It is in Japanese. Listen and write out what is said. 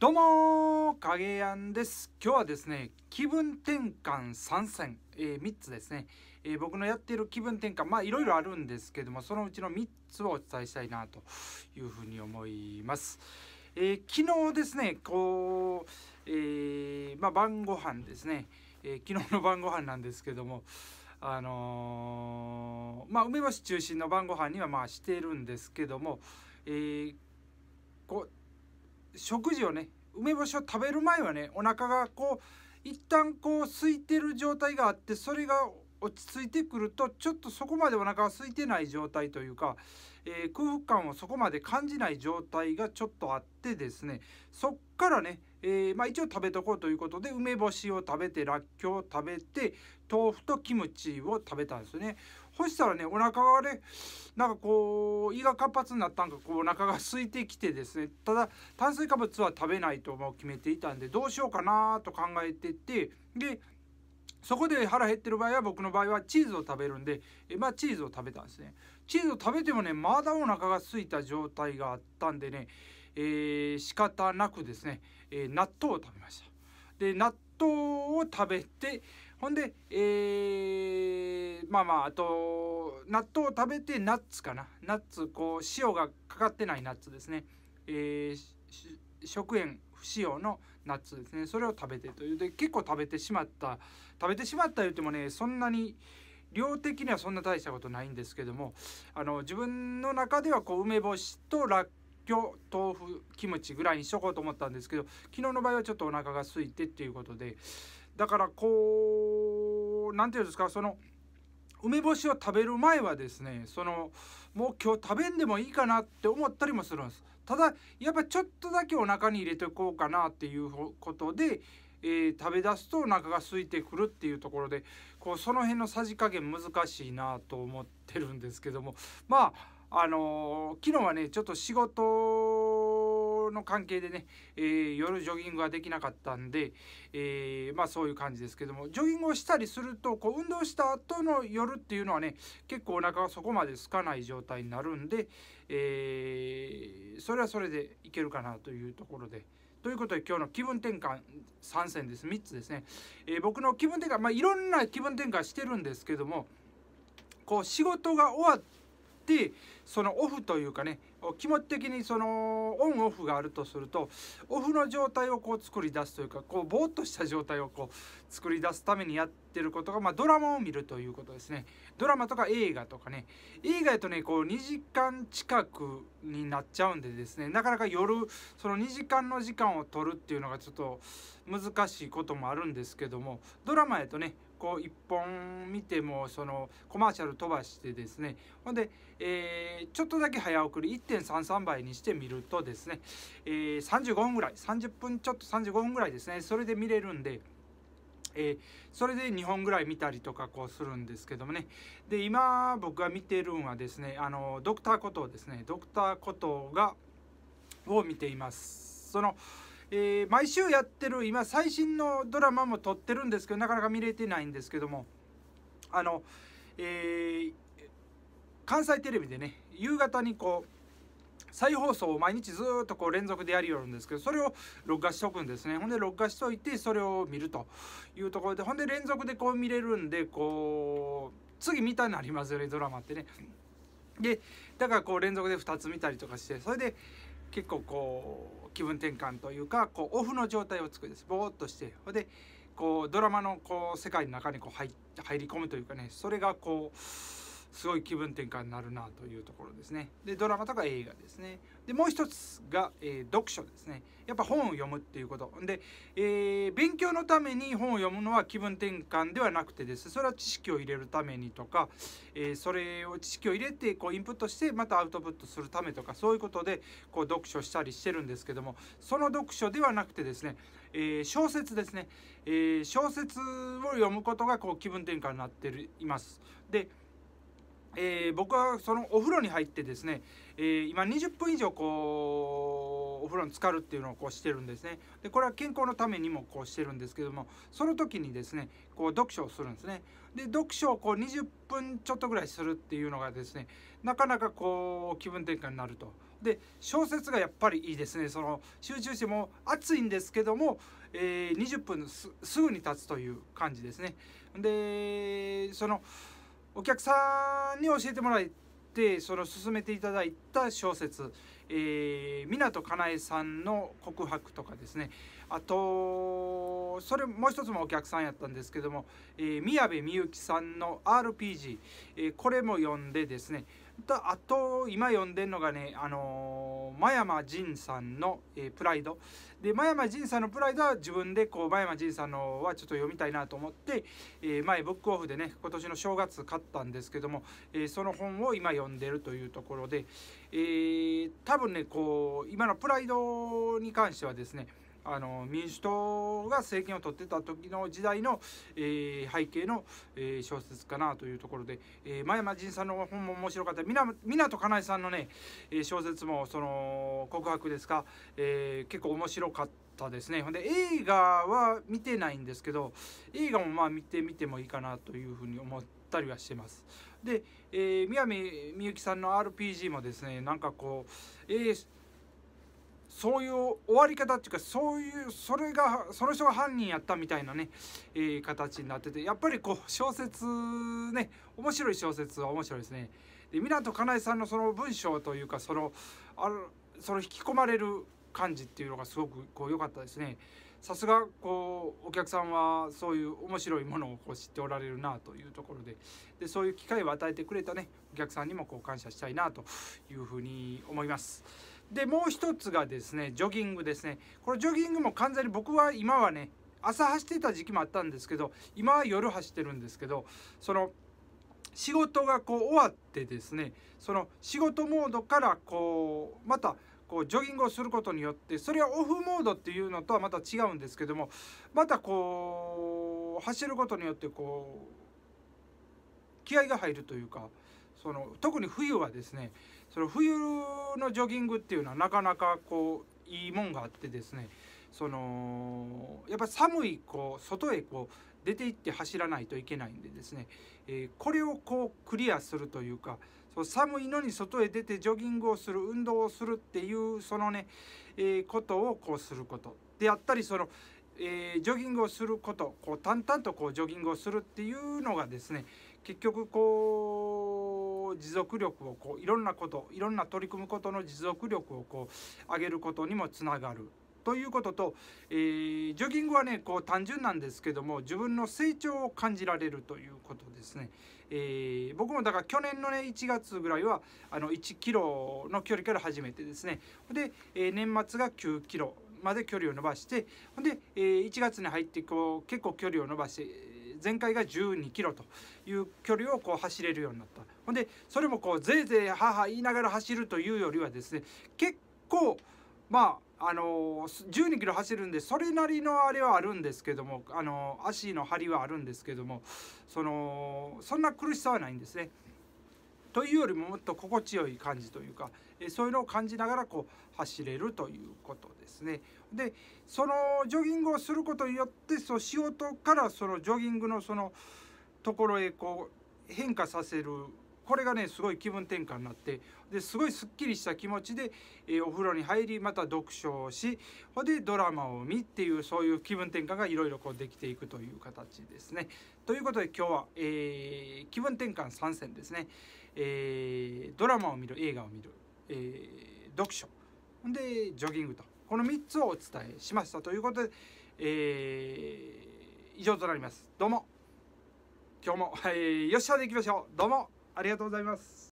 どうも影やんです今日はですね気分転換参戦、えー、3つですね、えー、僕のやっている気分転換まあいろいろあるんですけどもそのうちの3つをお伝えしたいなというふうに思います、えー、昨日ですねこう、えまあ、晩ご飯ですね、え昨日の晩ご飯なんですけどもあのまあ梅干し中心の晩ご飯にはまあしているんですけども、えこう食事をね梅干しを食べる前はねお腹がこう一旦こう空いてる状態があってそれが落ち着いてくるとちょっとそこまでお腹が空いてない状態というか、えー、空腹感をそこまで感じない状態がちょっとあってですねそっからね、えー、まあ、一応食べとこうということで梅干しを食べてらっきょうを食べて豆腐とキムチを食べたんですよね。そしたらねお腹がねなんかこう胃が活発になったんかこうお腹が空いてきてですねただ炭水化物は食べないともう決めていたんでどうしようかなと考えててでそこで腹減ってる場合は僕の場合はチーズを食べるんでえまあチーズを食べたんですねチーズを食べてもねまだお腹が空いた状態があったんでねえー、仕方なくですね、えー、納豆を食べましたで納豆を食べてほんでえー、まあまああと納豆を食べてナッツかなナッツこう塩がかかってないナッツですねえー食塩不使用のナッツですねそれを食べてというで結構食べてしまった食べてしまった言ってもねそんなに量的にはそんな大したことないんですけどもあの自分の中ではこう梅干しとらっきょう豆腐キムチぐらいにしとこうと思ったんですけど昨日の場合はちょっとお腹が空いてっていうことでだからこう何て言うんですかその梅干しを食べる前はですねそのもう今日食べんでもいいかなって思ったりもするんですただやっぱちょっとだけお腹に入れておこうかなっていうことで、えー、食べ出すとお腹が空いてくるっていうところでこうその辺のさじ加減難しいなと思ってるんですけどもまああのー、昨日はねちょっと仕事の関係でね、えー、夜ジョギングができなかったんで、えー、まあそういう感じですけどもジョギングをしたりするとこう運動した後の夜っていうのはね結構お腹がそこまで空かない状態になるんで、えー、それはそれでいけるかなというところで。ということで今日の気分転換3選です3つですね、えー、僕の気分転換まあいろんな気分転換してるんですけどもこう仕事が終わってそのオフというかね、気持ち的にそのオンオフがあるとするとオフの状態をこう作り出すというかこうぼーっとした状態をこう作り出すためにやってることが、まあ、ドラマを見るということですねドラマとか映画とかね映画やとねこう2時間近くになっちゃうんでですねなかなか夜その2時間の時間を取るっていうのがちょっと難しいこともあるんですけどもドラマやとねう1本見てもそのコマーシャル飛ばしてですねほんで、えー、ちょっとだけ早送り1.33倍にしてみるとですね、えー、35分ぐらい30分ちょっと35分ぐらいですねそれで見れるんで。えー、それで2本ぐらい見たりとかこうするんですけどもねで今僕が見てるんはですねあのドクター・コトーですねドクター・コトーがを見ていますそのえー、毎週やってる今最新のドラマも撮ってるんですけどなかなか見れてないんですけどもあの、えー、関西テレビでね夕方にこう再放送を毎日ずっとこう連続でやりよるんですけどそれを録画しておくんですねほんで録画しといてそれを見るというところでほんで連続でこう見れるんでこう次見たになりますよねドラマってね。でだからこう連続で2つ見たりとかしてそれで、結構こう気分転換というかこうオフの状態を作るんですぼーっとしてほでこうドラマのこう世界の中にこう入入り込むというかねそれがこうすごい気分転換になるなというところですね。でドラマとか映画ですね。でもう一つが、えー、読書ですね。やっぱ本を読むっていうこと。で、えー、勉強のために本を読むのは気分転換ではなくてですそれは知識を入れるためにとか、えー、それを知識を入れてこうインプットしてまたアウトプットするためとかそういうことでこう読書したりしてるんですけどもその読書ではなくてですね、えー、小説ですね、え小説を読むことがこう気分転換になっています。でえー、僕はそのお風呂に入ってですね、えー、今20分以上こうお風呂に浸かるっていうのをこうしてるんですねでこれは健康のためにもこうしてるんですけどもその時にですねこう読書をするんですねで読書をこう20分ちょっとぐらいするっていうのがですねなかなかこう気分転換になるとで小説がやっぱりいいですねその集中しても暑いんですけども、えー、20分すぐに経つという感じですねでそのお客さんに教えてもらってその進めていただいた小説湊、えー、かなえさんの「告白」とかですねあとそれもう一つもお客さんやったんですけども、えー、宮部みゆきさんの RPG、えー、これも読んでですねあと今読んでるのがねあのー真山仁さんの、えー、プライドで真山仁さんのプライドは自分でこう真山仁さんのはちょっと読みたいなと思って、えー、前ブックオフでね今年の正月買ったんですけども、えー、その本を今読んでるというところで、えー、多分ねこう今のプライドに関してはですねあの民主党が政権を取ってた時の時代の、えー、背景の、えー、小説かなというところで、えー、真山仁さんの本も面白かった湊かなえさんのね、えー、小説もその告白ですか、えー、結構面白かったですねほんで映画は見てないんですけど映画もまあ見てみてもいいかなというふうに思ったりはしてます。で、えー、宮部みゆきさんの RPG もですねなんかこう、えーそういう終わり方っていうかそういうそれがその人が犯人やったみたいなね、えー、形になっててやっぱりこう小説ね面白い小説は面白いですね。で湊かなえさんのその文章というかそのあのその引き込まれる感じっていうのがすごくこう良かったですね。さすがこうお客さんはそういう面白いものをこう知っておられるなというところででそういう機会を与えてくれたねお客さんにもこう感謝したいなというふうに思います。でもう一つがですねジョギングですねこれジョギングも完全に僕は今はね朝走ってた時期もあったんですけど今は夜走ってるんですけどその仕事がこう終わってですねその仕事モードからこうまたこうジョギングをすることによってそれはオフモードっていうのとはまた違うんですけどもまたこう走ることによってこう気合が入るというかその特に冬はですねその冬のジョギングっていうのはなかなかこういいもんがあってですねそのやっぱ寒いこう外へこう出て行って走らないといけないんでですね、えー、これをこうクリアするというかそう寒いのに外へ出てジョギングをする運動をするっていうそのね、えー、ことをこうすることであったりその、えー、ジョギングをすることこう淡々とこうジョギングをするっていうのがですね結局こう持続力をこういろんなこといろんな取り組むことの持続力をこう上げることにもつながるということと、えー、ジョギングはねこう単純なんですけども自分の成長を感じられるということですね、えー、僕もだから去年のね1月ぐらいはあの1キロの距離から始めてですねで、えー、年末が9キロまで距離を伸ばしてで、え1月に入ってこう結構距離を伸ばして前回が12キロという距離をこう走れるようになったほんでそれもこうぜいぜい母言いながら走るというよりはですね結構まああの12キロ走るんでそれなりのあれはあるんですけどもあの足の張りはあるんですけどもそのそんな苦しさはないんですね。というよりももっと心地よい感じというか、えそういうのを感じながらこう走れるということですね。でそのジョギングをすることによってその仕事からそのジョギングのそのところへこう変化させるこれがねすごい気分転換になってですごいすっきりした気持ちで、えー、お風呂に入りまた読書をしほでドラマを見っていうそういう気分転換がいろいろこうできていくという形ですね。ということで今日は、えー、気分転換3選ですね、えー、ドラマを見る映画を見る、えー、読書でジョギングとこの3つをお伝えしましたということで、えー、以上となります。どうも今日も、えー、よっしゃでいきましょうどうもありがとうございます